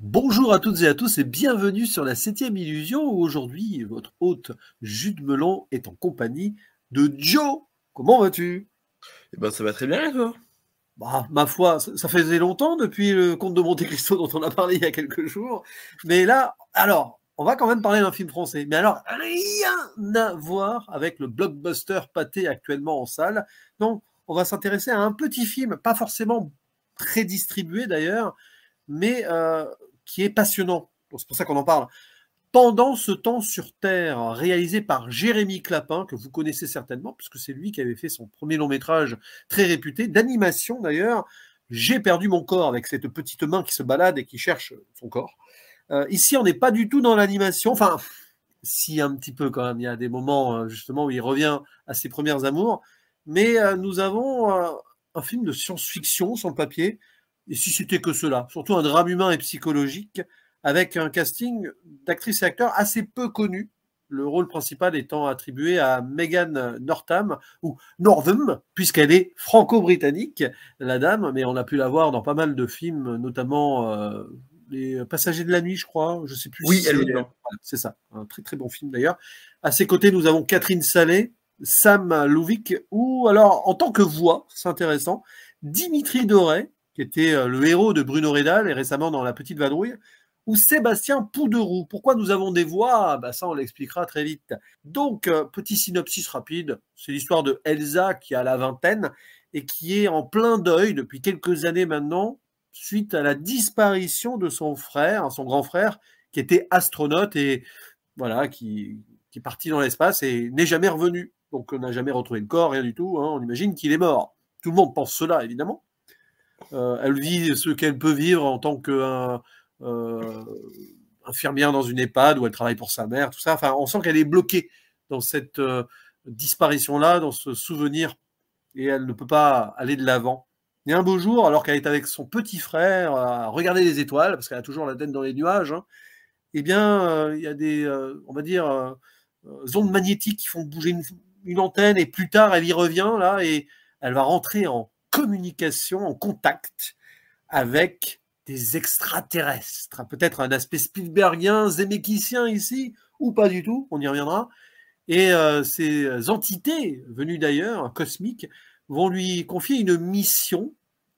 Bonjour à toutes et à tous et bienvenue sur la septième illusion où aujourd'hui votre hôte Jude Melon est en compagnie de Joe. Comment vas-tu Eh ben ça va très bien et toi bah, ma foi, ça faisait longtemps depuis le conte de Monte Cristo dont on a parlé il y a quelques jours. Mais là, alors, on va quand même parler d'un film français. Mais alors, rien à voir avec le blockbuster pâté actuellement en salle. Donc on va s'intéresser à un petit film, pas forcément très distribué d'ailleurs, mais euh, qui est passionnant. C'est pour ça qu'on en parle. Pendant ce temps sur Terre, réalisé par Jérémy Clapin, que vous connaissez certainement, puisque c'est lui qui avait fait son premier long métrage très réputé, d'animation d'ailleurs, J'ai perdu mon corps, avec cette petite main qui se balade et qui cherche son corps. Euh, ici, on n'est pas du tout dans l'animation, enfin, si un petit peu quand même, il y a des moments euh, justement où il revient à ses premières amours, mais euh, nous avons un film de science-fiction sur le papier, et si c'était que cela, surtout un drame humain et psychologique, avec un casting d'actrices et acteurs assez peu connus, le rôle principal étant attribué à Megan Northam, ou Northam, puisqu'elle est franco-britannique, la dame, mais on a pu la voir dans pas mal de films, notamment euh, Les Passagers de la Nuit, je crois, je sais plus. Oui, si elle est hein. C'est ça, un très très bon film d'ailleurs. À ses côtés, nous avons Catherine Salé, Sam Louvic, ou alors en tant que voix, c'est intéressant, Dimitri Doré, qui était euh, le héros de Bruno Rédal et récemment dans La Petite Vadrouille, ou Sébastien Pouderoux. Pourquoi nous avons des voix ah, bah, Ça, on l'expliquera très vite. Donc, euh, petit synopsis rapide, c'est l'histoire de Elsa qui a la vingtaine et qui est en plein deuil depuis quelques années maintenant, suite à la disparition de son frère, hein, son grand frère, qui était astronaute et voilà, qui, qui est parti dans l'espace et n'est jamais revenu. Donc on n'a jamais retrouvé le corps, rien du tout. Hein. On imagine qu'il est mort. Tout le monde pense cela, évidemment. Euh, elle vit ce qu'elle peut vivre en tant qu'infirmière euh, dans une EHPAD où elle travaille pour sa mère, tout ça. Enfin, on sent qu'elle est bloquée dans cette euh, disparition-là, dans ce souvenir, et elle ne peut pas aller de l'avant. Et un beau jour, alors qu'elle est avec son petit frère à regarder les étoiles, parce qu'elle a toujours la tête dans les nuages, hein, eh bien, il y a des, on va dire, ondes magnétiques qui font bouger une, une antenne, et plus tard, elle y revient, là, et elle va rentrer en communication, en contact avec des extraterrestres. Peut-être un aspect Spielbergien, Zemeckisien ici, ou pas du tout, on y reviendra. Et euh, ces entités venues d'ailleurs, cosmiques, vont lui confier une mission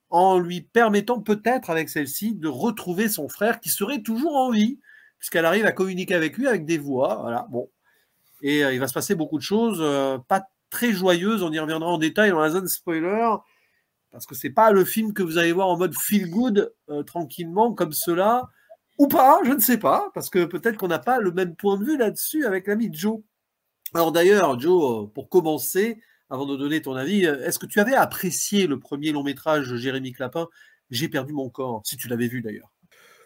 en lui permettant peut-être avec celle-ci de retrouver son frère qui serait toujours en vie, puisqu'elle arrive à communiquer avec lui avec des voix. Voilà, bon. Et euh, il va se passer beaucoup de choses, euh, pas très joyeuses, on y reviendra en détail dans la zone spoiler, parce que c'est pas le film que vous allez voir en mode feel good, euh, tranquillement, comme cela, ou pas, je ne sais pas, parce que peut-être qu'on n'a pas le même point de vue là-dessus avec l'ami Joe. Alors d'ailleurs, Joe, euh, pour commencer, avant de donner ton avis, euh, est-ce que tu avais apprécié le premier long métrage de Jérémy Clapin, J'ai perdu mon corps, si tu l'avais vu d'ailleurs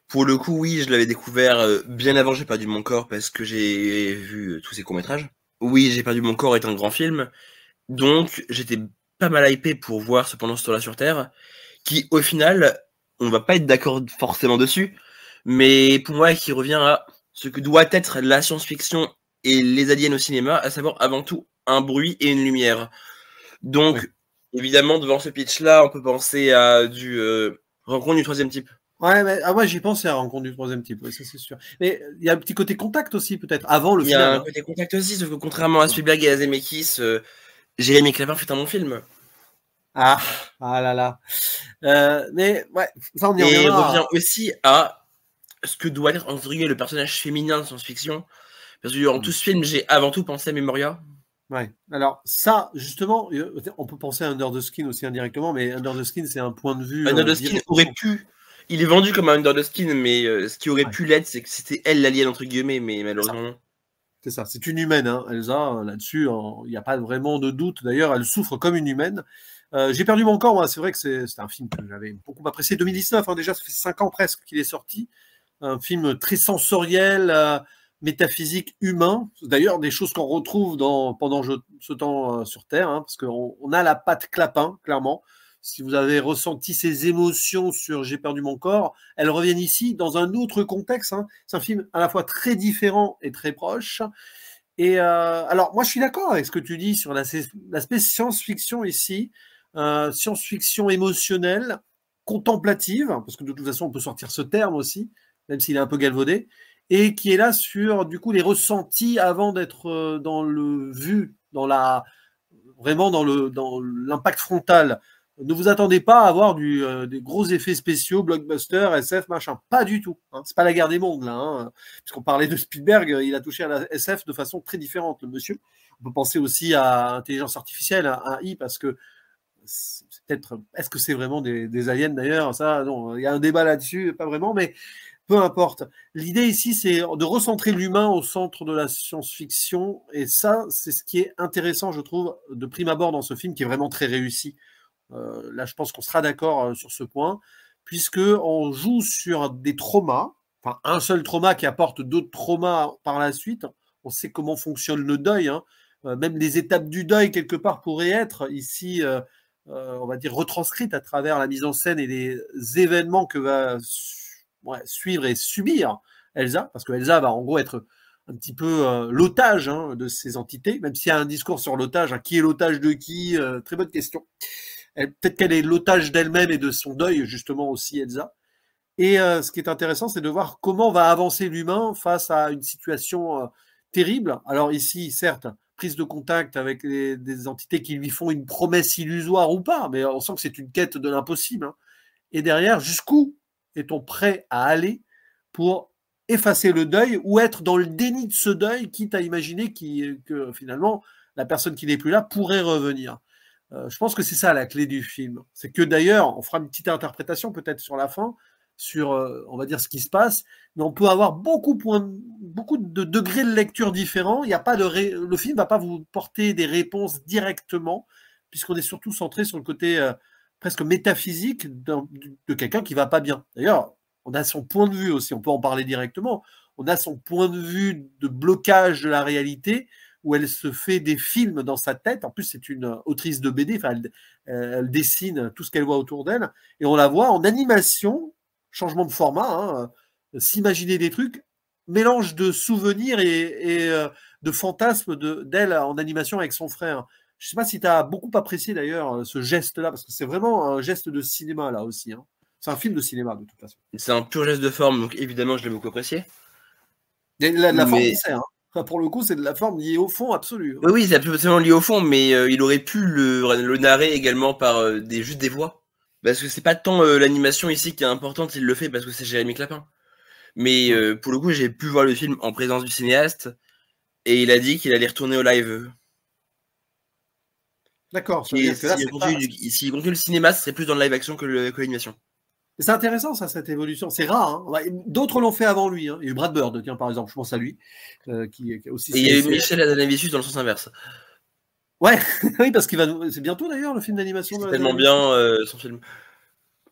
pour le coup, oui, je l'avais découvert bien avant J'ai perdu mon corps parce que j'ai vu tous ces courts-métrages. Oui, J'ai perdu mon corps est un grand film. Donc, j'étais pas mal hypé pour voir cependant ce tour-là sur Terre, qui au final, on va pas être d'accord forcément dessus, mais pour moi, qui revient à ce que doit être la science-fiction et les aliens au cinéma, à savoir avant tout un bruit et une lumière. Donc, évidemment, devant ce pitch-là, on peut penser à du euh, rencontre du troisième type. Ouais, mais, ah ouais, j'y pensais à hein, rencontre du troisième type, ça c'est sûr. Mais euh, il y a un petit côté contact aussi, peut-être, avant le film. Il y a un hein. côté contact aussi, sauf que contrairement à Spielberg et à Zemeckis, euh, Jérémy Clavin fait un bon film. Ah, ah là là. Euh, mais ouais, ça on Et revient aussi à ce que doit être entre guillemets le personnage féminin de science-fiction. Parce que dans mm. tout ce film, j'ai avant tout pensé à Memoria. Ouais. Alors ça, justement, euh, on peut penser à Under the Skin aussi indirectement, mais Under the Skin, c'est un point de vue. Under the euh, Skin aurait pu. Il est vendu comme Under the Skin, mais ce qui aurait pu l'être, c'est que c'était elle l'alien entre guillemets, mais malheureusement. C'est ça, c'est une humaine, hein, Elsa, là-dessus, il n'y a pas vraiment de doute. D'ailleurs, elle souffre comme une humaine. Euh, j'ai perdu mon corps, moi, hein, c'est vrai que c'est un film que j'avais beaucoup apprécié. 2019, hein, déjà, ça fait 5 ans presque qu'il est sorti. Un film très sensoriel, euh, métaphysique, humain. D'ailleurs, des choses qu'on retrouve dans, pendant ce temps euh, sur Terre, parce qu'on a la patte clapin, clairement si vous avez ressenti ces émotions sur J'ai perdu mon corps, elles reviennent ici dans un autre contexte. Hein. C'est un film à la fois très différent et très proche. Et euh, alors, moi, je suis d'accord avec ce que tu dis sur l'aspect science-fiction ici, euh, science-fiction émotionnelle, contemplative, parce que de toute façon, on peut sortir ce terme aussi, même s'il est un peu galvaudé, et qui est là sur, du coup, les ressentis avant d'être euh, dans le vu, dans la, vraiment dans l'impact dans frontal ne vous attendez pas à avoir euh, des gros effets spéciaux, blockbuster, SF, machin. Pas du tout. Hein. C'est pas la guerre des mondes, là. Hein. Puisqu'on parlait de Spielberg, euh, il a touché à la SF de façon très différente, le monsieur. On peut penser aussi à intelligence artificielle, à AI, parce que peut-être. Est-ce que c'est vraiment des, des aliens d'ailleurs Ça, non. Il y a un débat là-dessus, pas vraiment, mais peu importe. L'idée ici, c'est de recentrer l'humain au centre de la science-fiction. Et ça, c'est ce qui est intéressant, je trouve, de prime abord dans ce film qui est vraiment très réussi. Euh, là, je pense qu'on sera d'accord euh, sur ce point, puisque on joue sur des traumas, enfin un seul trauma qui apporte d'autres traumas par la suite. On sait comment fonctionne le deuil, hein. euh, même les étapes du deuil quelque part pourraient être ici, on va dire retranscrites à travers la mise en scène et les événements que va suivre et subir Elsa, parce que Elsa va en gros être un petit peu l'otage hein, de ces entités, même s'il y a un discours sur l'otage, hein. qui est l'otage de qui, très bonne question peut-être qu'elle est l'otage d'elle-même et de son deuil, justement aussi, Elsa. Et euh, ce qui est intéressant, c'est de voir comment va avancer l'humain face à une situation euh, terrible. Alors ici, certes, prise de contact avec des entités qui lui font une promesse illusoire ou pas, mais on sent que c'est une quête de l'impossible. Hein. Et derrière, jusqu'où est-on prêt à aller pour effacer le deuil ou être dans le déni de ce deuil, quitte à imaginer que finalement la personne qui n'est plus là pourrait revenir. Euh, je pense que c'est ça la clé du film. C'est que d'ailleurs, on fera une petite interprétation peut-être sur la fin, sur, euh, on va dire, ce qui se passe, mais on peut avoir beaucoup, beaucoup de degrés de lecture différents. Il n'y a pas de Le film ne va pas vous porter des réponses directement, puisqu'on est surtout centré sur le côté euh, presque métaphysique de quelqu'un qui va pas bien. D'ailleurs, on a son point de vue aussi, on peut en parler directement. On a son point de vue de blocage de la réalité où elle se fait des films dans sa tête. En plus, c'est une autrice de BD, enfin, euh, elle, dessine tout ce qu'elle voit autour d'elle, et on la voit en animation, changement de format, hein, euh, s'imaginer des trucs, mélange de souvenirs et, euh, de fantasmes d'elle en animation avec son frère. Je ne sais pas si tu as beaucoup apprécié d'ailleurs ce geste-là, parce que c'est vraiment un geste de cinéma là aussi. Hein. C'est un film de cinéma de toute façon. C'est un pur geste de forme, donc évidemment je l'ai beaucoup apprécié. la, forme c'est pour le coup, c'est de la forme liée au fond absolu. Hein. Oui, Oui, c'est absolument lié au fond, mais euh, il aurait pu le, narrer également par euh, des, juste des voix. Parce que c'est pas tant euh, l'animation ici qui est importante, il le fait parce que c'est Jérémy Clapin. Mais pour le coup, j'ai pu voir le film en présence du cinéaste et il a dit qu'il allait retourner au live. D'accord. S'il si le cinéma, ce serait plus dans le live action que l'animation. C'est intéressant, ça, cette évolution. C'est rare. Hein. D'autres l'ont fait avant lui. Hein. Il y a eu Brad Bird, tiens, par exemple, je pense à lui. Euh, qui, aussi, Et il y a eu Michel dans le sens inverse. Ouais, oui, parce qu'il va nous... C'est bientôt d'ailleurs le film d'animation. C'est tellement bien euh, son film.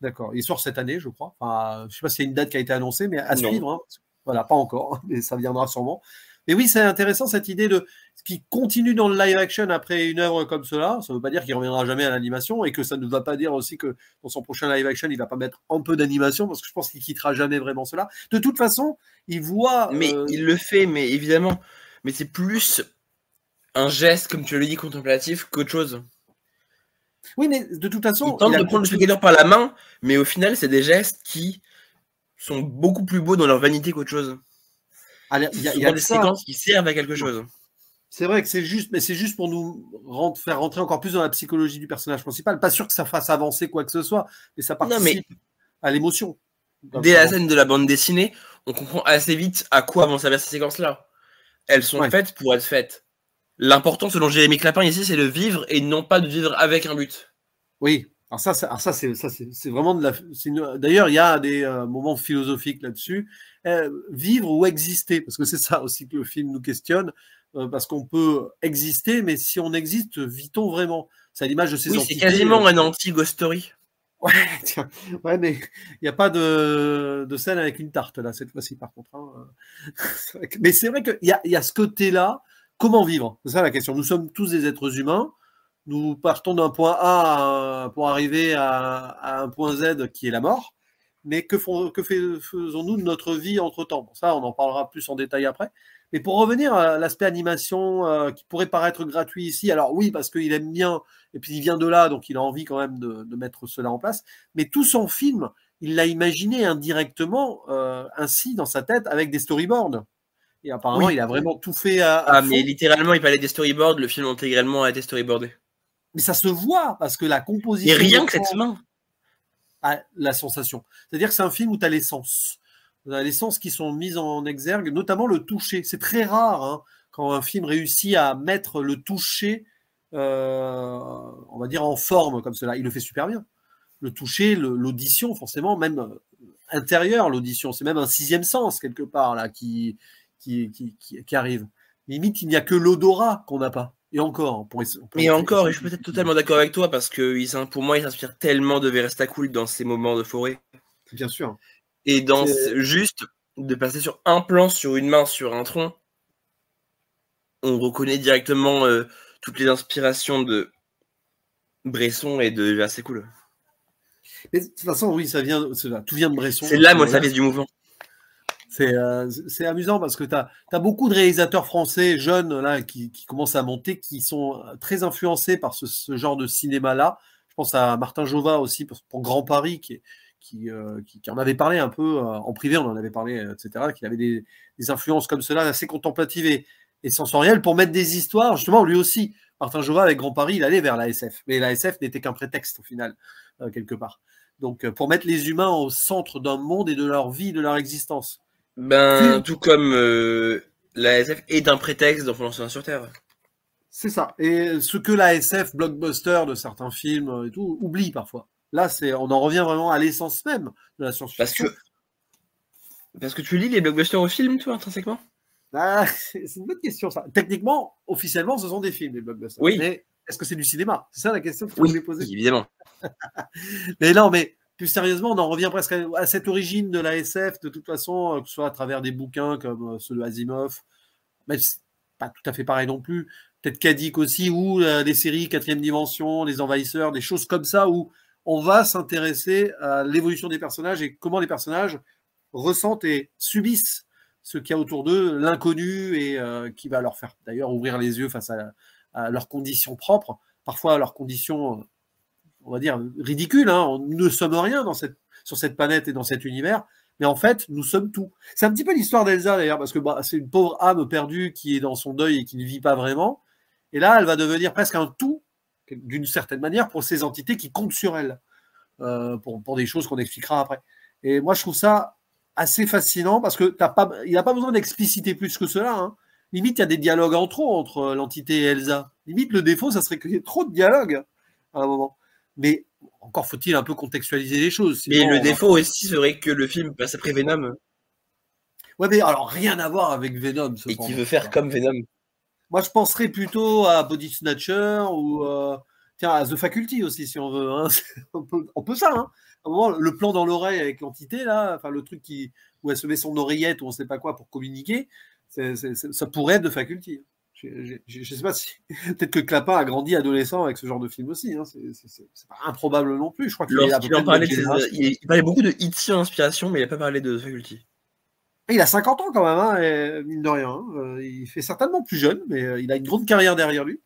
D'accord. Il sort cette année, je crois. je ne sais pas s'il y a une date qui a été annoncée, mais à suivre. Hein. Voilà, pas encore, mais ça viendra sûrement. Mais oui, c'est intéressant cette idée de ce qui continue dans le live action après une œuvre comme cela. Ça ne veut pas dire qu'il reviendra jamais à l'animation et que ça ne va pas dire aussi que dans son prochain live action, il ne va pas mettre un peu d'animation parce que je pense qu'il quittera jamais vraiment cela. De toute façon, il voit. Mais euh, il le fait, mais évidemment. Mais c'est plus un geste, comme tu le dis, contemplatif qu'autre chose. Oui, mais de toute façon. Il tente de prendre le spectateur par la main, mais au final, c'est des gestes qui sont beaucoup plus beaux dans leur vanité qu'autre chose. Ah, il y a, des séquences qui servent à quelque chose. C'est vrai que c'est juste, mais c'est juste pour nous faire rentrer encore plus dans la psychologie du personnage principal. Pas sûr que ça fasse avancer quoi que ce soit, mais ça participe à l'émotion. Dès la scène de la bande dessinée, on comprend assez vite à quoi vont servir ces séquences-là. Elles sont faites pour être faites. L'important, selon Jérémy Clapin, ici, c'est de vivre et non pas de vivre avec un but. Oui. Alors ça, ça, ça c'est vraiment de la. D'ailleurs, il y a des euh, moments philosophiques là-dessus. Euh, vivre ou exister, parce que c'est ça aussi que le film nous questionne, euh, parce qu'on peut exister, mais si on existe, vit-on vraiment C'est à l'image de ces oui, C'est quasiment euh. un anti-ghost story. Ouais, mais il n'y a pas de, scène avec une tarte, là, cette fois-ci, par contre. Hein. mais c'est vrai qu'il y a, y a, ce côté-là. Comment vivre C'est ça la question. Nous sommes tous des êtres humains. Nous partons d'un point A pour arriver à, un point Z qui est la mort mais que, que faisons-nous de notre vie entre-temps Ça, on en parlera plus en détail après. Mais pour revenir à l'aspect animation euh, qui pourrait paraître gratuit ici, alors oui, parce qu'il aime bien, et puis il vient de là, donc il a envie quand même de, mettre cela en place, mais tout son film, il l'a imaginé indirectement euh, ainsi dans sa tête avec des storyboards. Et apparemment, il a vraiment tout fait à. ah, mais littéralement, il parlait des storyboards, le film intégralement a été storyboardé. Mais ça se voit, parce que la composition. Et rien que cette main à la sensation. C'est-à-dire que c'est un film où tu as les sens. As les sens qui sont mises en exergue, notamment le toucher. C'est très rare hein, quand un film réussit à mettre le toucher, euh, on va dire, en forme comme cela. Il le fait super bien. Le toucher, l'audition, forcément, même euh, intérieure, l'audition. C'est même un sixième sens, quelque part, là, qui, qui, qui, qui arrive. Limite, il n'y a que l'odorat qu'on n'a pas. Et encore. Pour, encore, et je suis peut-être totalement d'accord avec toi parce que pour moi, il s'inspire tellement de Cool dans ces moments de forêt. Bien sûr. Et dans juste de passer sur un plan, sur une main, sur un tronc, on reconnaît directement euh, toutes les inspirations de Bresson et de assez Cool. de toute façon, oui, ça vient, tout vient de Bresson. C'est là hein, ça service du mouvement. Euh, c'est amusant parce que tu as, beaucoup de réalisateurs français jeunes là, qui, commencent à monter, qui sont euh, très influencés par ce, genre de cinéma-là. Je pense à Martin Jova aussi pour, Grand Paris, euh, qui, en avait parlé un peu en privé, on en avait parlé, etc., qui avait des, influences comme cela assez contemplatives et, et sensorielles pour mettre des histoires, justement, lui aussi. Martin Jova, avec Grand Paris, il allait vers la SF. Mais la SF n'était qu'un prétexte, au final, quelque part. Donc, pour mettre les humains au centre d'un monde et de leur vie, de leur existence. Ben, tout comme euh, l'ASF est un prétexte un sur Terre. C'est ça. Et ce que l'ASF, blockbuster de certains films euh, et tout, oublie parfois. Là, c'est, on en revient vraiment à l'essence même de la science-fiction. Parce que, parce que tu lis les blockbusters au film, toi, intrinsèquement ah, C'est une bonne question, ça. Techniquement, officiellement, ce sont des films, les blockbusters. Oui. Mais est-ce que c'est du cinéma C'est ça la question que tu oui, voulais poser. Évidemment. mais non, mais plus sérieusement, on en revient presque à, cette origine de la SF, de toute façon, euh, que ce soit à travers des bouquins comme euh, ceux de Asimov, mais pas tout à fait pareil non plus, peut-être Kadik aussi, ou euh, des séries Quatrième Dimension, Les Envahisseurs, des choses comme ça, où on va s'intéresser à l'évolution des personnages et comment les personnages ressentent et subissent ce qu'il y a autour d'eux, l'inconnu, et qui va leur faire d'ailleurs ouvrir les yeux face à, à leurs conditions propres, parfois à leurs conditions on va dire, ridicule. Hein. Nous ne sommes rien sur cette planète et dans cet univers. Mais en fait, nous sommes tout. C'est un petit peu l'histoire d'Elsa d'ailleurs, parce que bah, c'est une pauvre âme perdue qui est dans son deuil et qui ne vit pas vraiment. Et là, elle va devenir presque un tout, d'une certaine manière, pour ces entités qui comptent sur elle, euh, pour, des choses qu'on expliquera après. Et moi, je trouve ça assez fascinant, parce que pas, il n'a pas besoin d'expliciter plus que cela. Hein. Limite, il y a des dialogues en trop entre euh, l'entité et Elsa. Limite, le défaut, ça serait qu'il y ait trop de dialogues à un moment mais encore faut-il un peu contextualiser les choses. Mais le défaut aussi serait que le film passe après Venom. Ouais, mais alors rien à voir avec Venom. Et qui veut faire hein. comme Venom. Moi, je penserais plutôt à Body Snatcher ou euh, tiens, à The Faculty aussi, si on veut. Hein. on, peut, ça. Hein. À moment, le plan dans l'oreille avec l'entité, là, le truc qui, où elle se met son oreillette ou on ne sait pas quoi pour communiquer, ça pourrait être The Faculty. Hein. Je ne sais pas si. Peut-être que Clapin a grandi adolescent avec ce genre de film aussi. Hein. C'est pas improbable non plus. Je crois qu'il il, il, parlait beaucoup de sur inspiration, mais il n'a pas parlé de Faculty. il a 50 ans quand même, hein, et, mine de rien. Hein. Euh, il fait certainement plus jeune, mais euh, il a une grande carrière derrière lui.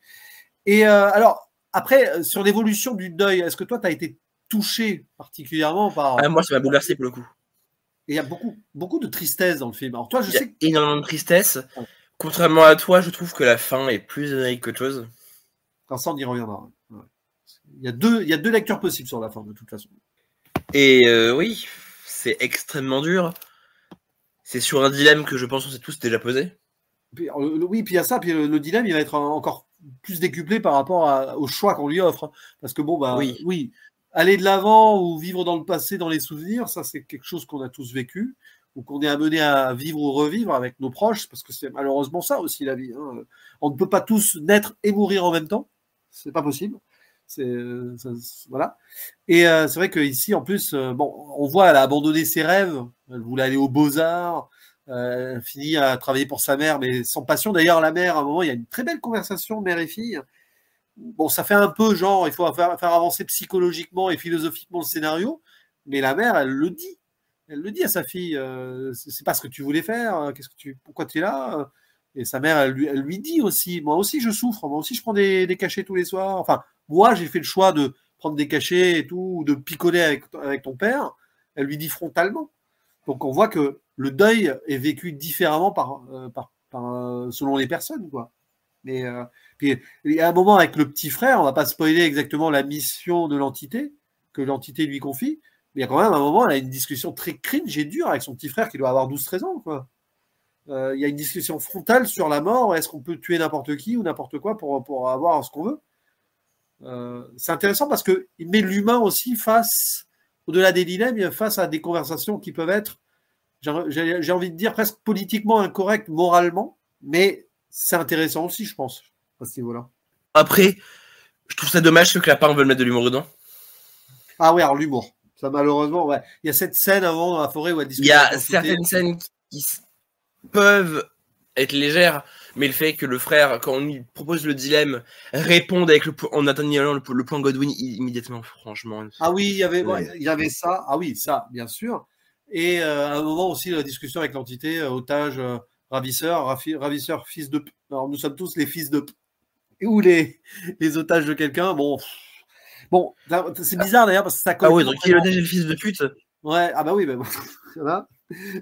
Et euh, alors, après, sur l'évolution du deuil, est-ce que toi, tu as été touché particulièrement par. Ah, moi, ça m'a bouleversé pour le coup. il y a beaucoup, beaucoup de tristesse dans le film. Alors toi, je il y sais énormément de tristesse. Contrairement à toi, je trouve que la fin est plus énergique que chose. ça, on y reviendra. Il, y a deux, lectures possibles sur la fin, de toute façon. Et euh, oui, c'est extrêmement dur. C'est sur un dilemme que je pense qu'on s'est tous déjà posé. Euh, oui, puis il y a ça, puis le, dilemme, il va être euh, encore plus décuplé par rapport au choix qu'on lui offre. Hein. Parce que bon, bah oui aller de l'avant ou vivre dans le passé, dans les souvenirs, ça c'est quelque chose qu'on a tous vécu ou qu'on est amené à vivre ou revivre avec nos proches, parce que c'est malheureusement ça aussi la vie. Hein. On ne peut pas tous naître et mourir en même temps, c'est pas possible. C'est euh, voilà. Et euh, c'est vrai qu'ici, en plus, euh, bon, on voit elle a abandonné ses rêves. Elle voulait aller aux beaux arts. Euh, finit à travailler pour sa mère, mais sans passion. D'ailleurs, la mère, à un moment, il y a une très belle conversation mère et fille. Bon, ça fait un peu genre, il faut faire avancer psychologiquement et philosophiquement le scénario, mais la mère, elle le dit. Elle le dit à sa fille, euh, c'est pas ce que tu voulais faire, euh, qu'est-ce que tu, pourquoi tu es là euh. Et sa mère, elle lui, dit aussi, moi aussi je souffre, moi aussi je prends des, cachets tous les soirs. Enfin, moi j'ai fait le choix de prendre des cachets et tout, de picoler avec, ton père. Elle lui dit frontalement. Donc on voit que le deuil est vécu différemment par, selon les personnes, quoi. Mais il y a un moment avec le petit frère, on va pas spoiler exactement la mission de l'entité que l'entité lui confie, il y a quand même un moment, elle a une discussion très cringe et dure avec son petit frère qui doit avoir 12-13 ans. Quoi. Euh, il y a une discussion frontale sur la mort. Est-ce qu'on peut tuer n'importe qui ou n'importe quoi pour, pour avoir ce qu'on veut euh, C'est intéressant parce qu'il met l'humain aussi face, au-delà des dilemmes, face à des conversations qui peuvent être, j'ai envie de dire, presque politiquement incorrectes, moralement, mais c'est intéressant aussi, je pense, à ce Après, je trouve ça dommage ceux que la part veulent mettre de l'humour dedans. Ah oui, alors l'humour. Ça, malheureusement, ouais. Il y a cette scène avant dans la forêt où elle discute. Il y a certaines scènes qui peuvent être légères, mais le fait que le frère, quand on lui propose le dilemme, réponde avec le, en atteignant le, point Godwin immédiatement, franchement. Ah oui, il y avait, il y avait ça. Ah oui, ça, bien sûr. Et euh, à un moment aussi, la discussion avec l'entité, euh, otage, euh, ravisseur, ravisseur, fils de. Alors, nous sommes tous les fils de. Ou les, les otages de quelqu'un. Bon, Bon, c'est bizarre d'ailleurs parce que ça colle. Ah oui, donc il est le fils de pute. Ouais, ah bah oui, bah bon, voilà.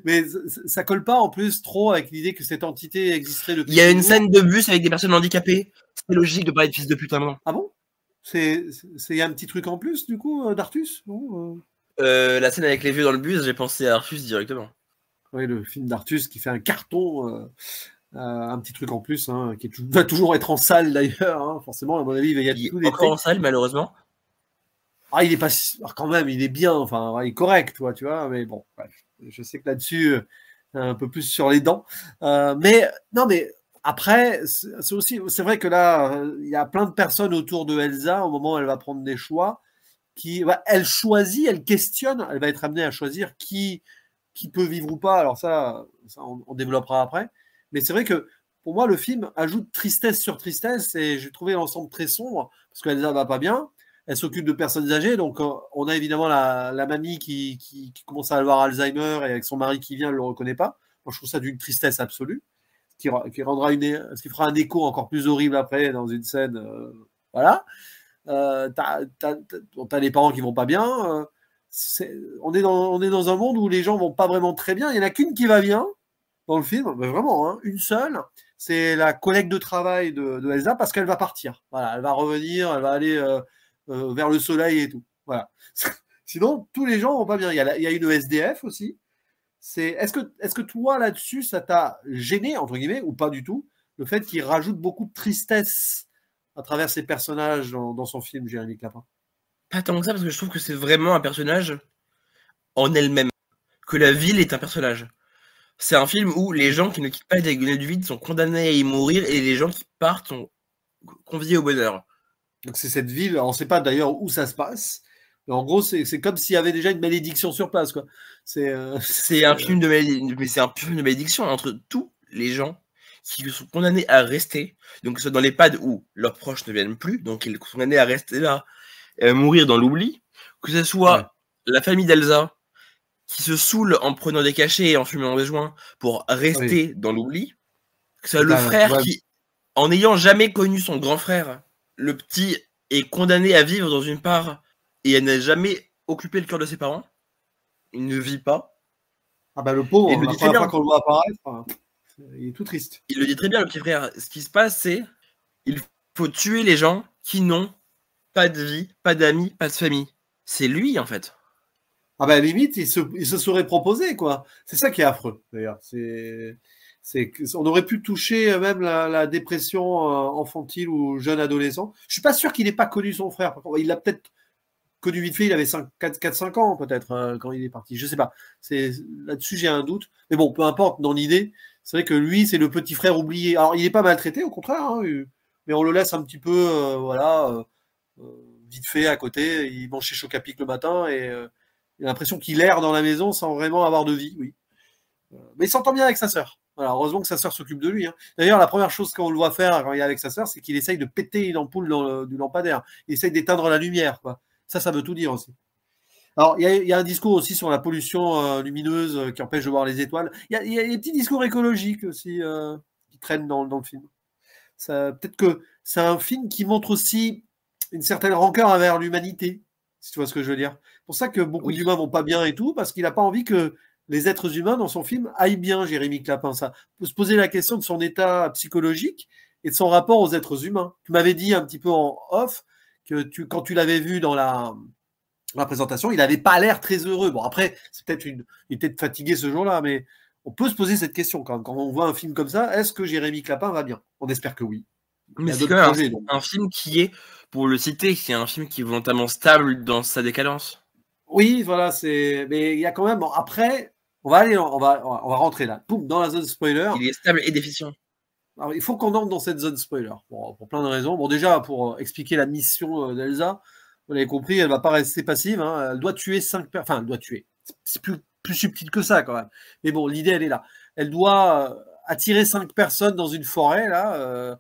Mais ça colle pas en plus trop avec l'idée que cette entité existerait depuis. Il y a une scène de bus avec des personnes handicapées. C'est logique de pas être fils de pute à Ah bon C'est il y a un petit truc en plus du coup euh, d'Artus euh. Euh, La scène avec les vieux dans le bus, j'ai pensé à Artus directement. Oui, le film d'Artus qui fait un carton. un petit truc en plus, hein, qui va toujours être en salle d'ailleurs, hein, forcément, à mon avis, il va y avoir... est encore en salle, malheureusement. Ah, il est pas. quand même, il est bien, enfin, il est correct, toi, tu vois, mais bon, je sais que là-dessus, euh, un peu plus sur les dents. Euh, mais non, mais après, c'est aussi, c'est vrai que là, il y a plein de personnes autour de Elsa au moment où elle va prendre des choix. Qui, bah, elle choisit, elle questionne, elle va être amenée à choisir qui, qui peut vivre ou pas. Alors ça, on, développera après. Mais c'est vrai que pour moi, le film ajoute tristesse sur tristesse et j'ai trouvé l'ensemble très sombre parce qu'Elsa va pas bien elle s'occupe de personnes âgées. Donc, euh, on a évidemment la, mamie qui, commence à avoir Alzheimer et avec son mari qui vient, elle ne le reconnaît pas. Moi, je trouve ça d'une tristesse absolue, qui, qui, rendra une, ce qui fera un écho encore plus horrible après dans une scène. Euh, voilà. Euh, as, les parents qui vont pas bien. Euh, on, est dans, on est dans un monde où les gens vont pas vraiment très bien. Il y en a qu'une qui va bien dans le film, vraiment, hein, une seule. C'est la collègue de travail de, de Elsa parce qu'elle va partir. Voilà, elle va revenir, elle va aller euh, vers le soleil et tout. Voilà. Sinon, tous les gens vont pas bien. Il y a, une e SDF aussi. C'est est-ce que est-ce que toi là-dessus ça t'a gêné entre guillemets ou pas du tout le fait qu'il rajoute beaucoup de tristesse à travers ses personnages dans, son film Jérémy Clapin Pas tant que ça parce que je trouve que c'est vraiment un personnage en elle-même que la ville est un personnage. C'est un film où les gens qui ne quittent pas les gueules du vide sont condamnés à y mourir et les gens qui partent sont conviés au bonheur. Donc c'est cette ville, on ne sait pas d'ailleurs où ça se passe. en gros, c'est comme s'il y avait déjà une malédiction sur place. quoi. C'est euh, un film de malédiction, mais c'est un film de malédiction entre tous les gens qui sont condamnés à rester, donc soit dans les pads où leurs proches ne viennent plus, donc ils sont condamnés à rester là, et à mourir dans l'oubli, que ce soit la famille d'Elsa qui se saoule en prenant des cachets et en fumant des joints pour rester dans l'oubli, que ce soit le frère qui, en n'ayant jamais connu son grand frère, le petit est condamné à vivre dans une part et elle n'a jamais occupé le cœur de ses parents. Il ne vit pas. Ah bah le pauvre, il le dit qu'on le voit apparaître, il est tout triste. Il le dit très bien, le petit frère. Ce qui se passe, c'est il faut tuer les gens qui n'ont pas de vie, pas d'amis, pas de famille. C'est lui, en fait. Ah bah limite, il se, il se serait proposé, quoi. C'est ça qui est affreux, d'ailleurs. C'est on aurait pu toucher euh, même la, dépression enfantile euh, ou jeune adolescent. Je suis pas sûr qu'il n'ait pas connu son frère. Il l'a peut-être connu vite fait. Il avait 4-5 ans peut-être hein, quand il est parti. Je sais pas. C'est là-dessus j'ai un doute. Mais bon, peu importe. Dans l'idée, c'est vrai que lui, c'est le petit frère oublié. Alors il n'est pas maltraité, au contraire. Hein, euh, mais on le laisse un petit peu, voilà, vite fait à côté. Il mange chez Chocapic le matin et il a l'impression qu'il erre dans la maison sans vraiment avoir de vie. Oui. Mais il s'entend bien avec sa soeur heureusement que sa sœur s'occupe de lui. Hein. D'ailleurs, la première chose qu'on le voit faire quand il est avec sa sœur, c'est qu'il essaye de péter une ampoule du lampadaire. Il essaye d'éteindre la lumière. Ça, ça veut tout dire aussi. Alors, il y, a un discours aussi sur la pollution euh, lumineuse euh, qui empêche de voir les étoiles. Il y, a des petits discours écologiques aussi euh, qui traînent dans, le film. Peut-être que c'est un film qui montre aussi une certaine rancœur envers l'humanité, si tu vois ce que je veux dire. C'est pour ça que beaucoup d'humains d'humains vont pas bien et tout, parce qu'il n'a pas envie que les êtres humains dans son film aillent bien, Jérémy Clapin. Ça peut se poser la question de son état psychologique et de son rapport aux êtres humains. Tu m'avais dit un petit peu en off que tu, quand tu l'avais vu dans la, la présentation, il n'avait pas l'air très heureux. Bon, après, c'est peut-être une, il était fatigué ce jour-là, mais on peut se poser cette question quand, quand on voit un film comme ça. Est-ce que Jérémy Clapin va bien On espère que oui. Mais c'est quand même un, film qui est, pour le citer, c'est un film qui est volontairement stable dans sa décadence. Oui, voilà, c'est. Mais il y a quand même. Après, on va on va, on va rentrer là, Poum, dans la zone spoiler. Il est stable et déficient. il faut qu'on entre dans cette zone spoiler, pour plein de raisons. Bon, déjà, pour euh, expliquer la mission euh, d'Elsa, vous l'avez compris, elle ne va pas rester passive. Hein. Elle doit tuer cinq personnes. Enfin, elle doit tuer. C'est plus, subtil que ça, quand même. Mais bon, l'idée, elle est là. Elle doit euh, attirer cinq personnes dans une forêt, là,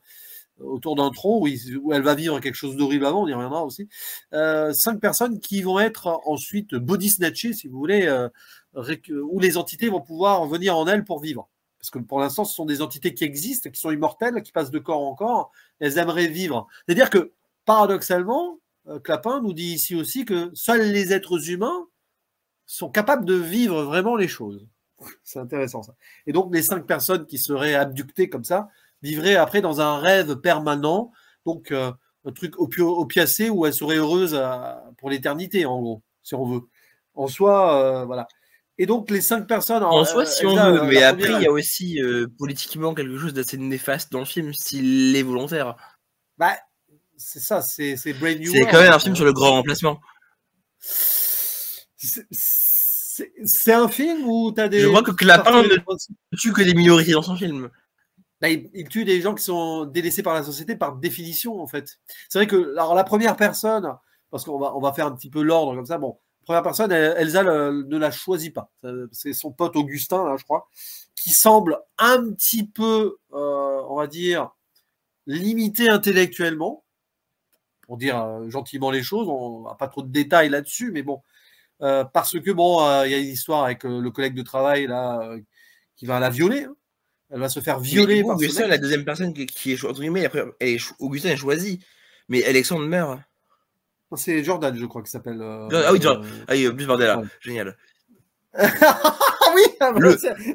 autour d'un tronc, où, elle va vivre quelque chose d'horrible avant, on y reviendra aussi. Cinq personnes qui vont être ensuite body snatchées, si vous voulez, où les entités vont pouvoir venir en elles pour vivre. Parce que pour l'instant, ce sont des entités qui existent, qui sont immortelles, qui passent de corps en corps, elles aimeraient vivre. C'est-à-dire que, paradoxalement, euh, Clapin nous dit ici aussi que seuls les êtres humains sont capables de vivre vraiment les choses. C'est intéressant ça. Et donc les cinq personnes qui seraient abductées comme ça vivraient après dans un rêve permanent, donc euh, un truc opiacé où elles seraient heureuses pour l'éternité en gros, si on veut. En soi, euh, voilà. Et donc, les cinq personnes. En, soi, euh, si on veut, euh, mais après, il y a aussi euh, politiquement quelque chose d'assez néfaste dans le film, s'il est volontaire. Bah, c'est ça, c'est Brave New C'est quand même un film sur le grand remplacement. C'est un film où tu as des. Je vois que Clapin ne tue que des minorités dans son film. Bah, il, il, tue des gens qui sont délaissés par la société par définition, en fait. C'est vrai que alors, la première personne, parce qu'on va, on va faire un petit peu l'ordre comme ça, bon, première personne, Elsa ne la choisit pas. C'est son pote Augustin, là, hein, je crois, qui semble un petit peu, euh, on va dire, limité intellectuellement, pour dire euh, gentiment les choses. On n'a pas trop de détails là-dessus, mais bon, euh, parce que bon, il y a une histoire avec le collègue de travail là qui va la violer. Hein. Elle va se faire violer. mais, par la deuxième personne qui, est, entre mais après, Augustin est choisi, mais Alexandre meurt. C'est Jordan, je crois, qui s'appelle. Euh, ah oui, Jordan. Euh, ah oui, Génial. oui, ah bah,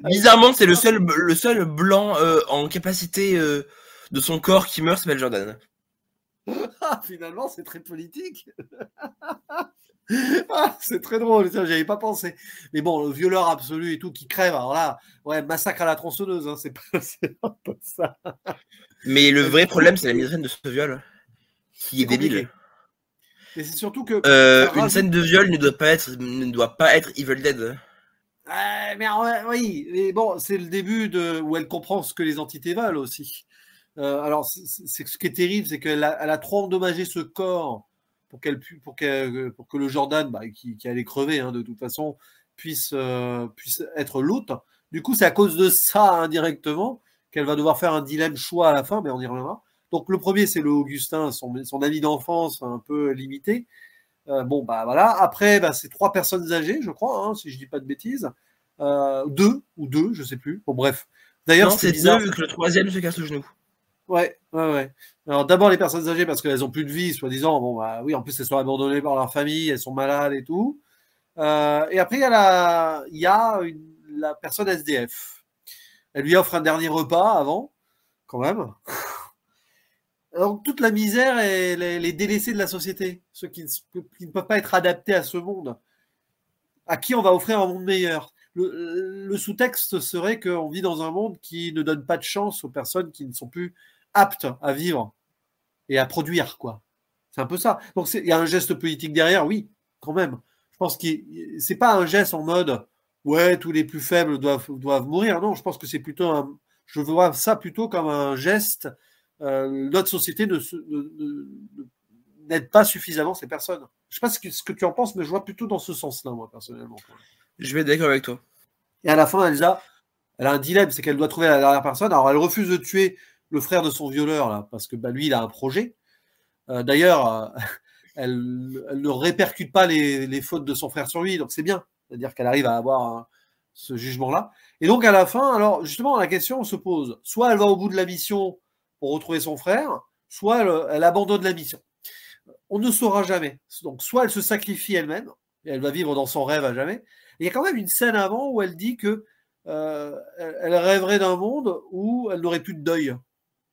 bizarrement, c'est le seul, le seul blanc euh, en capacité de son corps qui meurt s'appelle Jordan. Ah, finalement, c'est très politique. ah, c'est très drôle, j'y avais pas pensé. Mais bon, le violeur absolu et tout qui crève, alors là, ouais, massacre à la tronçonneuse, hein, c'est pas, ça. Mais le vrai problème, c'est la mise de ce viol qui est, est débile. Et c'est surtout que. Euh, une scène de viol ne doit pas être, ne doit pas être Evil Dead. mais oui, mais bon, c'est le début de, où elle comprend ce que les entités valent aussi. Euh, alors, c'est ce qui est terrible, c'est qu'elle a, trop endommagé ce corps pour qu'elle pour, qu euh, pour que le Jordan, bah, qui, allait crever hein, de toute façon, puisse puisse être l'hôte. Du coup, c'est à cause de ça indirectement qu'elle va devoir faire un dilemme choix à la fin, mais on y reviendra. Donc le premier, c'est le Augustin, son, avis ami d'enfance un peu limité. Euh, bon, bah voilà. Après, bah, c'est trois personnes âgées, je crois, hein, si je dis pas de bêtises. Euh, deux ou deux, je sais plus. Bon, bref. D'ailleurs, c'est bizarre que le troisième se casse le genou. Ouais, ouais, ouais. Alors d'abord les personnes âgées parce qu'elles ont plus de vie, soi-disant. Bon, bah oui, en plus elles sont abandonnées par leur famille, elles sont malades et tout. Euh, et après il y a la, la personne SDF. Elle lui offre un dernier repas avant, quand même. Alors, toute la misère et les, délaissés de la société, ceux qui, ne peuvent pas être adaptés à ce monde, à qui on va offrir un monde meilleur. Le, sous-texte serait qu'on vit dans un monde qui ne donne pas de chance aux personnes qui ne sont plus aptes à vivre et à produire, quoi. C'est un peu ça. Donc il y a un geste politique derrière, oui, quand même. Je pense que c'est pas un geste en mode ouais tous les plus faibles doivent doivent mourir. Non, je pense que c'est plutôt un, je vois ça plutôt comme un geste euh, notre société n'aide pas suffisamment ces personnes. Je ne sais pas ce que, tu en penses, mais je vois plutôt dans ce sens-là, moi, personnellement. Je vais d'accord avec toi. Et à la fin, Elsa, elle a un dilemme, c'est qu'elle doit trouver la dernière personne. Alors, elle refuse de tuer le frère de son violeur, parce que bah, lui, il a un projet. Euh, d'ailleurs, euh, elle, ne répercute pas les, fautes de son frère sur lui, donc c'est bien. C'est-à-dire qu'elle arrive à avoir hein, ce jugement-là. Et donc, à la fin, alors, justement, la question se pose. Soit elle va au bout de la mission pour retrouver son frère, soit elle, abandonne la mission. On ne saura jamais. Donc, soit elle se sacrifie elle-même, et elle va vivre dans son rêve à jamais. il y a quand même une scène avant où elle dit que euh, elle rêverait d'un monde où elle n'aurait plus de deuil.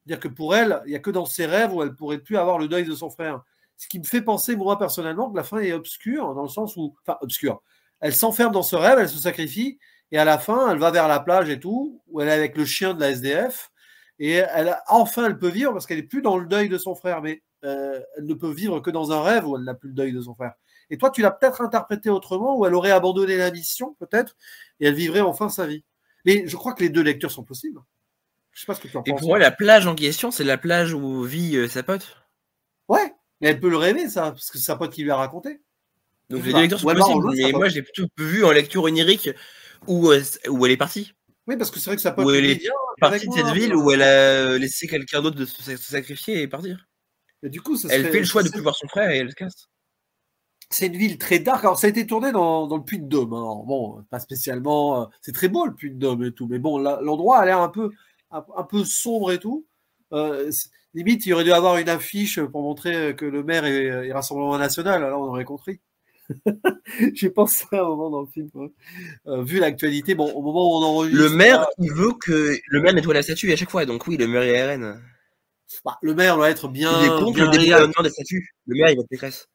C'est-à-dire que pour elle, il n'y a que dans ses rêves où elle pourrait plus avoir le deuil de son frère. Ce qui me fait penser, moi, personnellement, que la fin est obscure, dans le sens où. Enfin, obscure. Elle s'enferme dans ce rêve, elle se sacrifie, et à la fin, elle va vers la plage et tout, où elle est avec le chien de la SDF, et elle a, enfin elle peut vivre parce qu'elle n'est plus dans le deuil de son frère, mais euh, elle ne peut vivre que dans un rêve où elle n'a plus le deuil de son frère. Et toi, tu l'as peut-être interprété autrement, où elle aurait abandonné la mission, peut-être, et elle vivrait enfin sa vie. Mais je crois que les deux lectures sont possibles. Je sais pas ce que tu en penses. Et pour moi, la plage en question, c'est la plage où vit euh, sa pote. Ouais, mais elle peut le rêver, ça, parce que c'est sa pote qui lui a raconté. Donc les deux lectures sont possibles, mais moi, j'ai plutôt vu en lecture onirique où, euh, où elle est partie. Oui, parce que c'est vrai que ça peut être. Elle est partie de cette ville où elle a euh, laissé quelqu'un d'autre se sacrifier et partir. Et du coup, elle fait le choix de plus voir son frère et elle se casse. C'est une ville très dark. Alors, ça a été tourné dans, le Puy de Dôme. Hein. bon, pas spécialement. Euh, c'est très beau le Puy de Dôme et tout. Mais bon, l'endroit a l'air un peu, un, peu sombre et tout. Euh, limite, il aurait dû avoir une affiche pour montrer que le maire est, est Rassemblement National. Alors, on aurait compris. J'ai pensé à un moment dans le film. Euh, vu l'actualité, bon, au moment où on enregistre. Le maire, euh, il veut que le maire nettoie la statue à chaque fois. Donc oui, le maire est RN. Bah, le maire doit être bien. Il est contre le des statues. Le maire, il va Pécresse.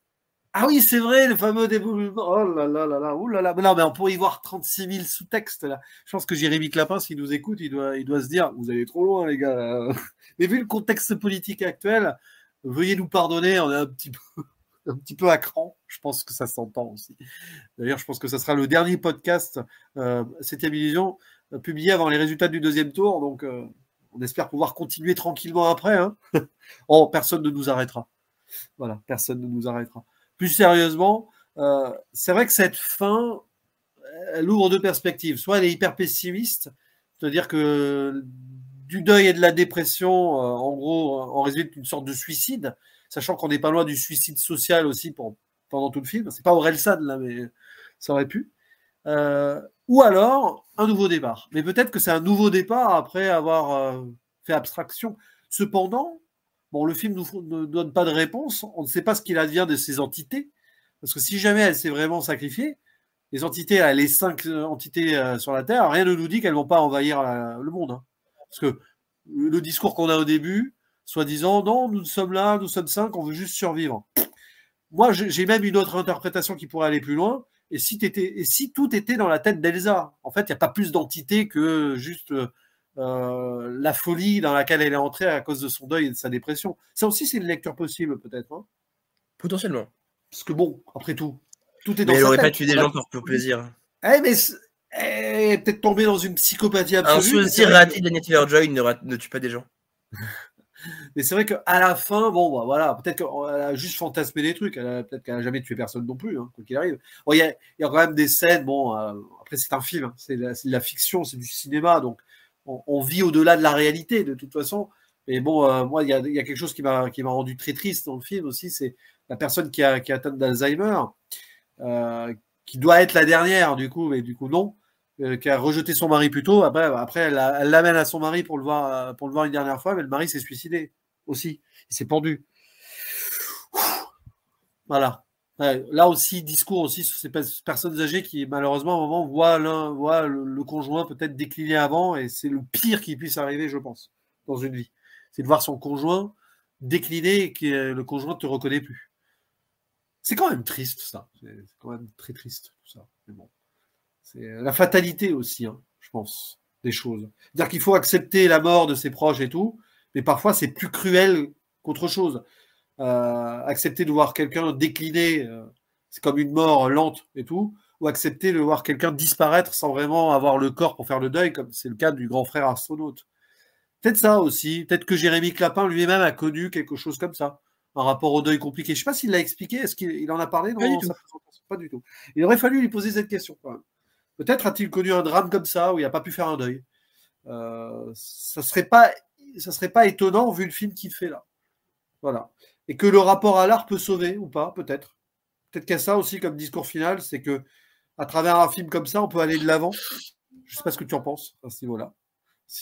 Ah oui, c'est vrai, le fameux déboulement. Oh là là là là, oh là là. Non, mais on pourrait y voir 36 000 sous-textes là. Je pense que Jérémy Clapin, s'il nous écoute, il doit, il doit se dire Vous allez trop loin, les gars. Mais vu le contexte politique actuel, veuillez nous pardonner, on est un petit peu un petit peu à cran. Je pense que ça s'entend aussi. D'ailleurs, je pense que ça sera le dernier podcast euh, illusion, euh, publié avant les résultats du deuxième tour. Donc, euh, on espère pouvoir continuer tranquillement après. Hein. oh, personne ne nous arrêtera. Voilà, personne ne nous arrêtera. Plus sérieusement, euh, c'est vrai que cette fin, elle ouvre deux perspectives. Soit elle est hyper pessimiste, c'est-à-dire que du deuil et de la dépression, en gros, en résulte une sorte de suicide sachant qu'on n'est pas loin du suicide social aussi pendant tout le film. C'est pas Orelsan là, mais ça aurait pu. Euh, ou alors un nouveau départ. Mais peut-être que c'est un nouveau départ après avoir euh, fait abstraction. Cependant, bon, le film nous, ne donne pas de réponse. On ne sait pas ce qu'il advient de ces entités. Parce que si jamais elles s'est vraiment sacrifiées, les entités, les cinq euh, entités sur la Terre, rien ne nous dit qu'elles vont pas envahir le monde. Hein. Parce que le discours qu'on a au début, soi-disant disant non, nous sommes là, nous sommes cinq, on veut juste survivre. Moi, j'ai même une autre interprétation qui pourrait aller plus loin. Et si, si tout était dans la tête d'Elsa En fait, il n'y a pas plus d'entité que juste euh, euh, la folie dans laquelle elle est entrée à cause de son deuil et de sa dépression. Ça aussi, c'est une lecture possible, peut-être. Hein? Potentiellement. Parce que bon, après tout, tout est dans mais elle aurait pas tué des gens pour, plaisir. Eh, mais est eh, peut-être tombée dans une psychopathie absolue. Un souci raté de ne tue pas des gens. Mais c'est vrai qu'à la fin, bon, bah, voilà, peut-être qu'elle a juste fantasmé des trucs. Peut-être qu'elle n'a jamais tué personne non plus, hein, quoi qu'il arrive. Il y, a, quand même des scènes, bon, euh, après, c'est un film, hein, c'est de, la fiction, c'est du cinéma, donc on, vit au-delà de la réalité, de toute façon. Mais bon, euh, moi, il y a, quelque chose qui m'a rendu très triste dans le film aussi, c'est la personne qui a, qui atteint d'Alzheimer, euh, qui doit être la dernière, du coup, mais du coup, non, qui a rejeté son mari plus tôt. Après, elle l'amène à son mari pour le, voir, pour le voir une dernière fois, mais le mari s'est suicidé aussi. Il s'est pendu. Voilà. Là aussi, discours aussi sur ces personnes âgées qui, malheureusement, à un moment, voient, le, conjoint peut-être décliner avant, et c'est le pire qui puisse arriver, je pense, dans une vie. C'est de voir son conjoint décliner et que le conjoint ne te reconnaît plus. C'est quand même triste, ça. C'est, quand même très triste, tout ça. Mais bon. C'est euh, la fatalité aussi, hein, je pense, des choses. C'est-à-dire qu'il faut accepter la mort de ses proches et tout, mais parfois c'est plus cruel qu'autre chose. Euh, accepter de voir quelqu'un décliner, euh, c'est comme une mort lente et tout, ou accepter de voir quelqu'un disparaître sans vraiment avoir le corps pour faire le deuil, comme c'est le cas du grand frère astronaute. Peut-être ça aussi, peut-être que Jérémy Clapin lui-même a connu quelque chose comme ça, un rapport au deuil compliqué. Je ne sais pas s'il l'a expliqué, est-ce qu'il en a parlé dans pas, du pas du tout. Il aurait fallu lui poser cette question quand Peut-être a-t-il connu un drame comme ça où il n'a pas pu faire un deuil. Euh, ça ne serait pas ça serait pas étonnant vu le film qu'il fait là. Voilà. Et que le rapport à l'art peut sauver ou pas, peut-être. Peut-être a ça aussi, comme discours final, c'est que à travers un film comme ça, on peut aller de l'avant. Je sais pas ce que tu en penses à ce niveau-là.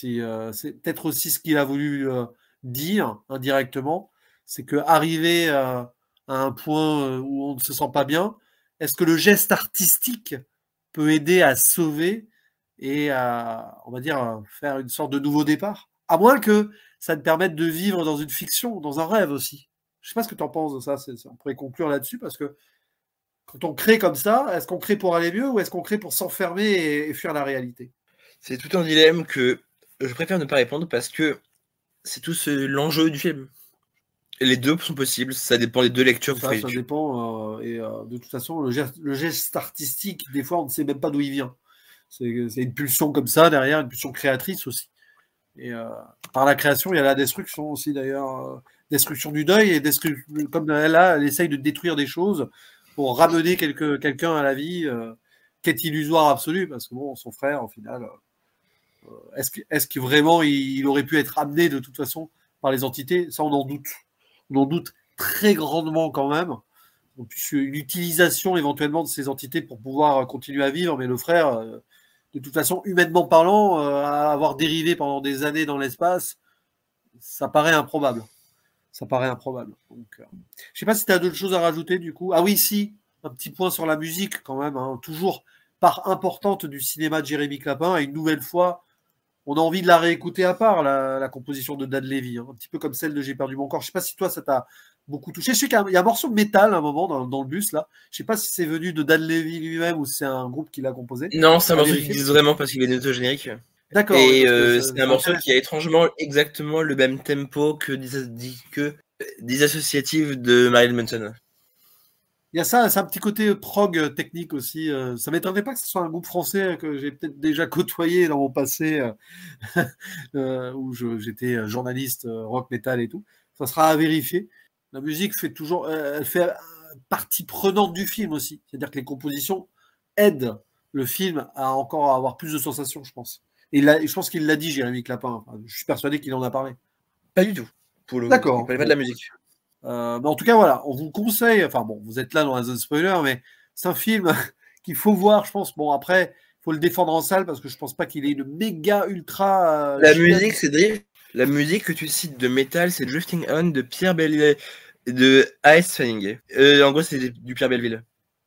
Euh, c'est peut-être aussi ce qu'il a voulu euh, dire indirectement, c'est que arriver euh, à un point où on ne se sent pas bien, est-ce que le geste artistique peut aider à sauver et à, on va dire, faire une sorte de nouveau départ à moins que ça te permette de vivre dans une fiction, dans un rêve aussi. Je ne sais pas ce que tu en penses de ça. on pourrait conclure là-dessus parce que quand on crée comme ça, est-ce qu'on crée pour aller mieux ou est-ce qu'on crée pour s'enfermer et, fuir la réalité C'est tout un dilemme que je préfère ne pas répondre parce que c'est tout ce, l'enjeu du film. Les deux sont possibles, ça dépend des deux lectures. Ça, dépend, euh, et euh, de toute façon, le le geste, artistique, des fois, on ne sait même pas d'où il vient. C'est une pulsion comme ça derrière, une pulsion créatrice aussi. Et euh, par la création, il y a la destruction aussi d'ailleurs, euh, destruction du deuil et comme là, elle essaye de détruire des choses pour ramener quelqu'un à la vie, euh, qui est illusoire absolue parce que bon, son frère au final, est-ce que, est que, vraiment il, aurait pu être amené de toute façon par les entités Ça, on en doute, on en doute très grandement quand même. Donc, utilisation éventuellement de ces entités pour pouvoir continuer à vivre, mais le frère, de toute façon, humainement parlant, euh, avoir dérivé pendant des années dans l'espace, ça paraît improbable. Ça paraît improbable. Donc, euh, je sais pas si tu as d'autres choses à rajouter du coup. Ah oui, si, un petit point sur la musique quand même. Hein. Toujours part importante du cinéma de Jérémy Clapin. Et une nouvelle fois, on a envie de la réécouter à part, la, composition de Dan Levy. Hein. Un petit peu comme celle de J'ai perdu mon corps. Je sais pas si toi, ça t'a beaucoup touché. Je sais qu'il y, a un morceau de métal à un moment dans, le bus là. Je sais pas si c'est venu de Dan Levy lui-même ou si c'est un groupe qui l'a composé. Non, c'est un morceau qui existe vraiment parce qu'il est néogénérique générique D'accord. Et euh, c'est un morceau qui a étrangement exactement le même tempo que des, que des associatives de Marilyn Manson. Il y a ça, c'est un petit côté prog technique aussi. Euh, ça m'étonnerait pas que ce soit un groupe français que j'ai peut-être déjà côtoyé dans mon passé, euh, où j'étais journaliste rock metal et tout. Ça sera à vérifier. La musique fait toujours, euh, elle fait euh, partie prenante du film aussi. C'est-à-dire que les compositions aident le film à encore avoir plus de sensations, je pense. Et je pense qu'il l'a dit, Jérémy Clapin. Je suis persuadé qu'il en a parlé. Pas du tout. Pour le... D'accord. parlait pas de la musique. Euh, en tout cas, voilà, on vous conseille. Enfin bon, vous êtes là dans la zone spoiler, mais c'est un film qu'il faut voir, je pense. Bon, après, il faut le défendre en salle parce que je pense pas qu'il ait une méga ultra. la musique, c'est la musique que tu cites de métal, c'est Drifting On de Pierre Belleville, de A.S. Fanning. Euh, en gros, c'est du Pierre Belleville.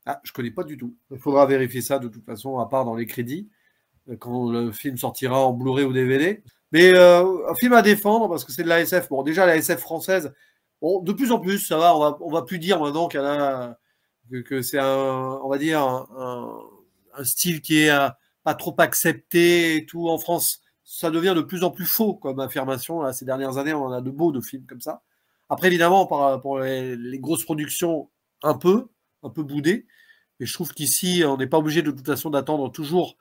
Ah, je connais pas du tout. Il faudra vérifier ça de toute façon, à part dans les crédits, euh, quand le film sortira en Blu-ray ou DVD. Mais euh, un film à défendre parce que c'est de la SF. Bon, déjà, la SF française, de plus en plus, ça va, on va, va plus dire maintenant qu'elle a, que, c'est un, on va dire, un, style qui est pas trop accepté et tout en France ça devient de plus en plus faux comme affirmation. Hein. ces dernières années, on en a de beaux de films comme ça. Après, évidemment, pour les, grosses productions, un peu, un peu boudées. Mais je trouve qu'ici, on n'est pas obligé de, toute façon d'attendre toujours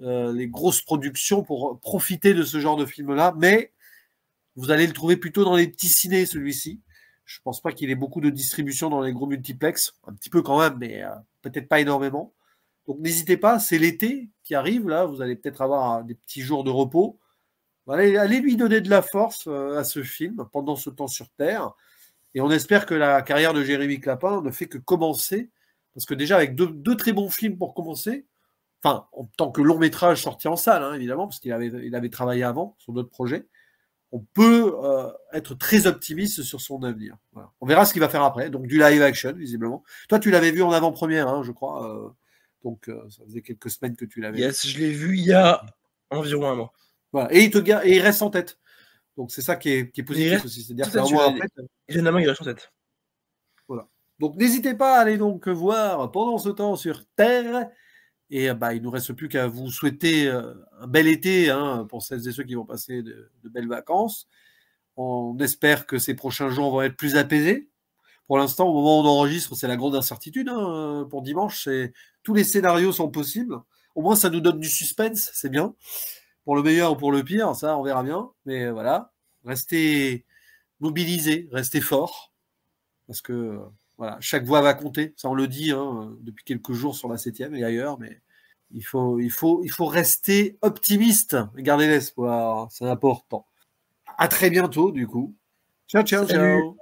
euh, les grosses productions pour profiter de ce genre de film-là. Mais vous allez le trouver plutôt dans les petits ciné. celui-ci. Je ne pense pas qu'il ait beaucoup de distribution dans les gros multiplex. Un petit peu quand même, mais euh, peut-être pas énormément. Donc n'hésitez pas, c'est l'été qui arrive, là, vous allez peut-être avoir des petits jours de repos. Allez, lui donner de la force euh, à ce film pendant ce temps sur Terre. Et on espère que la carrière de Jérémy Clapin ne fait que commencer, parce que déjà avec deux, très bons films pour commencer, enfin en tant que long métrage sorti en salle, hein, évidemment, parce qu'il avait, travaillé avant sur d'autres projets, on peut euh, être très optimiste sur son avenir. On verra ce qu'il va faire après. Donc du live action, visiblement. Toi, tu l'avais vu en avant-première, hein, je crois. Euh, donc euh, ça faisait quelques semaines que tu l'avais. Yes, je l'ai vu il y a environ un mois. Et il te et il reste en tête. Donc c'est ça qui est, positif aussi. C'est-à-dire qu'un Généralement, il reste en tête. Voilà. Donc n'hésitez pas à aller donc voir pendant ce temps sur Terre. Et euh, bah, il ne nous reste plus qu'à vous souhaiter euh, un bel été hein, pour celles et ceux qui vont passer de belles vacances. On espère que ces prochains jours vont être plus apaisés, pour l'instant, au moment où on enregistre, c'est la grande incertitude hein, pour dimanche. Tous les scénarios sont possibles. Au moins, ça nous donne du suspense, c'est bien. Pour le meilleur ou pour le pire, ça, on verra bien. Mais voilà, restez mobilisés, restez forts. Parce que voilà, chaque voix va compter. Ça, on le dit hein, depuis quelques jours sur la septième et ailleurs. Mais il faut, il faut, il faut rester optimiste. Gardez l'espoir, c'est important. À très bientôt, du coup. Ciao, ciao, ciao.